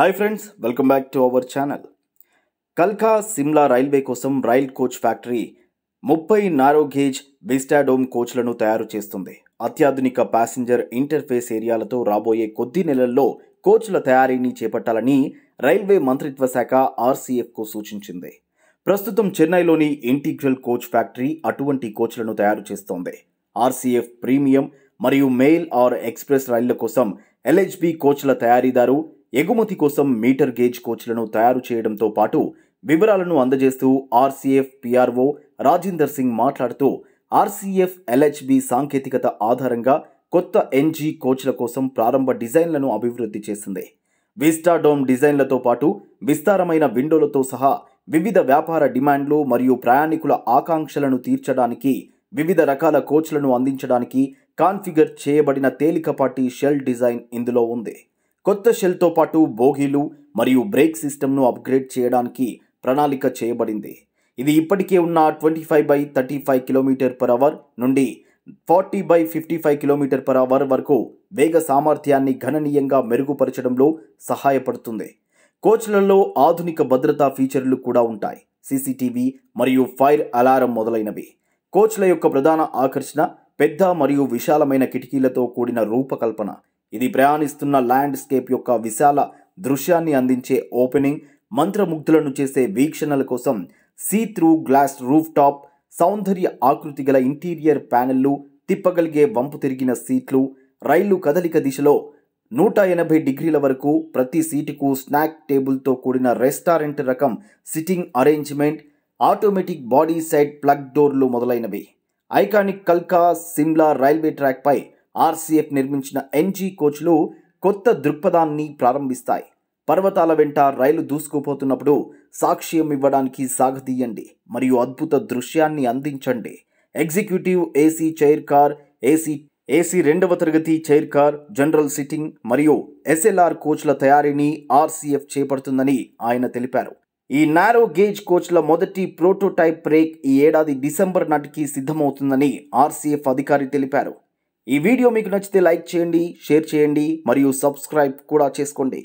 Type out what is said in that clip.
hi friends welcome back to our channel కల్కా Shimla railway కోసం rail coach factory ముప్పై narrow gauge vistadome కోచ్లను తయారు చేస్తుంది అత్యాధునిక ప్యాసింజర్ ఇంటర్ఫేస్ ఏరియాలతో రాబోయే కొద్ది నెలల్లో కోచ్ల తయారీని చేపట్టాలని రైల్వే మంత్రిత్వ శాఖ ఆర్సీఎఫ్కు సూచించింది ప్రస్తుతం చెన్నైలోని ఇంటిగ్రల్ కోచ్ ఫ్యాక్టరీ అటువంటి కోచ్లను తయారు చేస్తోంది ఆర్సీఎఫ్ ప్రీమియం మరియు మెయిల్ ఆర్ ఎక్స్ప్రెస్ రైళ్ల కోసం ఎల్హెచ్బి కోచ్ల తయారీదారు ఎగుమతి కోసం మీటర్ గేజ్ కోచ్లను తయారు చేయడంతో పాటు వివరాలను అందజేస్తూ ఆర్సీఎఫ్ పిఆర్ఓ రాజేందర్ సింగ్ మాట్లాడుతూ ఆర్సీఎఫ్ ఎల్హెచ్బి సాంకేతికత ఆధారంగా కొత్త ఎన్జీ కోచ్ల కోసం ప్రారంభ డిజైన్లను అభివృద్ధి చేసింది విస్టాడోమ్ డిజైన్లతో పాటు విస్తారమైన విండోలతో సహా వివిధ వ్యాపార డిమాండ్లు మరియు ప్రయాణికుల ఆకాంక్షలను తీర్చడానికి వివిధ రకాల కోచ్లను అందించడానికి కాన్ఫిగర్ చేయబడిన తేలికపాటి షెల్ డిజైన్ ఇందులో ఉంది కొత్త షెల్తో పాటు బోగీలు మరియు బ్రేక్ సిస్టమ్ను అప్గ్రేడ్ చేయడానికి ప్రణాళిక చేయబడింది ఇది ఇప్పటికే ఉన్న twenty five by thirty five kilometre per hour నుండి forty by fifty five kilometre per hour వరకు వేగ సామర్థ్యాన్ని గణనీయంగా మెరుగుపరచడంలో సహాయపడుతుంది కోచ్లలో ఆధునిక భద్రతా ఫీచర్లు కూడా ఉంటాయి సీసీటీవీ మరియు ఫైర్ అలారం మొదలైనవి కోచ్ల యొక్క ప్రధాన ఆకర్షణ పెద్ద మరియు విశాలమైన కిటికీలతో కూడిన రూపకల్పన ఇది ప్రయాణిస్తున్న ల్యాండ్స్కేప్ యొక్క విశాల దృశ్యాన్ని అందించే ఓపెనింగ్ మంత్రముగ్ధులను చేసే వీక్షణల కోసం see through glass roof top సౌందర్య ఆకృతి గల ఇంటీరియర్ ప్యానెల్లు తిప్పగలిగే వంపు తిరిగిన సీట్లు రైలు కదలిక దిశలో నూట ఎనభై డిగ్రీల వరకు ప్రతి సీటుకు స్నాక్ టేబుల్తో కూడిన రెస్టారెంట్ రకం sitting arrangement automatic body side plug డోర్లు మొదలైనవి ఐకానిక్ కల్కా సిమ్లా రైల్వే ట్రాక్పై ఆర్సీఎఫ్ నిర్మించిన ఎన్జీ కోచ్లు కొత్త దృక్పథాన్ని ప్రారంభిస్తాయి పర్వతాల వెంట రైలు దూసుకుపోతున్నప్పుడు సాక్ష్యం ఇవ్వడానికి సాగతీయండి మరియు అద్భుత దృశ్యాన్ని అందించండి executive AC chair car AC AC రెండవ తరగతి చైర్ కార్ జనరల్ సిట్టింగ్ మరియు ఎస్ఎల్ఆర్ కోచ్ల తయారీని ఆర్సీఎఫ్ చేపడుతుందని ఆయన తెలిపారు ఈ నారో గేజ్ కోచ్ల మొదటి ప్రోటోటైప్ బ్రేక్ ఈ ఏడాది డిసెంబర్ నాటికి సిద్ధమవుతుందని ఆర్సీఎఫ్ అధికారి తెలిపారు ఈ వీడియో మీకు నచ్చితే లైక్ చేయండి షేర్ చేయండి మరియు సబ్స్క్రైబ్ కూడా చేసుకోండి